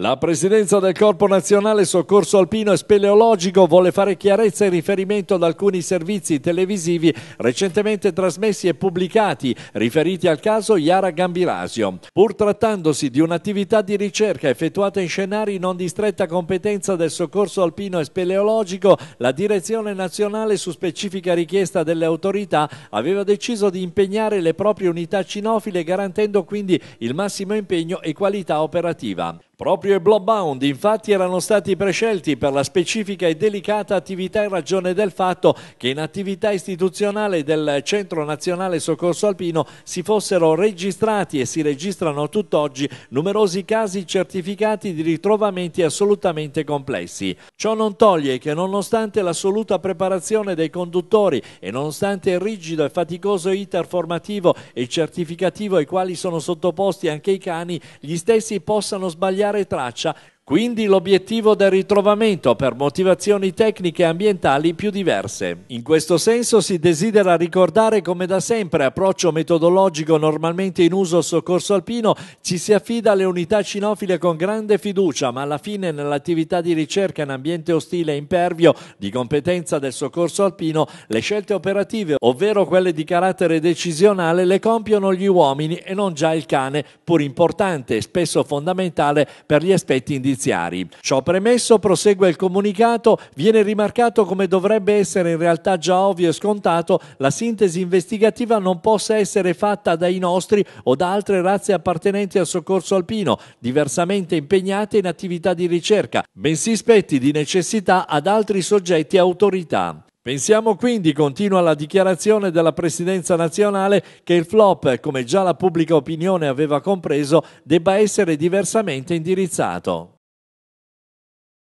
La presidenza del Corpo Nazionale Soccorso Alpino e Speleologico vuole fare chiarezza in riferimento ad alcuni servizi televisivi recentemente trasmessi e pubblicati riferiti al caso Iara Gambirasio. Pur trattandosi di un'attività di ricerca effettuata in scenari non di stretta competenza del Soccorso Alpino e Speleologico, la Direzione Nazionale su specifica richiesta delle autorità aveva deciso di impegnare le proprie unità cinofile garantendo quindi il massimo impegno e qualità operativa. Proprio i Bloodbound infatti erano stati prescelti per la specifica e delicata attività in ragione del fatto che in attività istituzionale del Centro Nazionale Soccorso Alpino si fossero registrati e si registrano tutt'oggi numerosi casi certificati di ritrovamenti assolutamente complessi. Ciò non toglie che nonostante l'assoluta preparazione dei conduttori e nonostante il rigido e faticoso iter formativo e certificativo ai quali sono sottoposti anche i cani, gli stessi possano sbagliare traccia quindi l'obiettivo del ritrovamento per motivazioni tecniche e ambientali più diverse. In questo senso si desidera ricordare come da sempre approccio metodologico normalmente in uso al soccorso alpino ci si affida alle unità cinofile con grande fiducia, ma alla fine nell'attività di ricerca in ambiente ostile e impervio di competenza del soccorso alpino le scelte operative, ovvero quelle di carattere decisionale, le compiono gli uomini e non già il cane, pur importante e spesso fondamentale per gli aspetti indiziari giudiziari. Ciò premesso, prosegue il comunicato, viene rimarcato come dovrebbe essere in realtà già ovvio e scontato, la sintesi investigativa non possa essere fatta dai nostri o da altre razze appartenenti al soccorso alpino, diversamente impegnate in attività di ricerca, bensì spetti di necessità ad altri soggetti e autorità. Pensiamo quindi, continua la dichiarazione della Presidenza nazionale, che il flop, come già la pubblica opinione aveva compreso, debba essere diversamente indirizzato.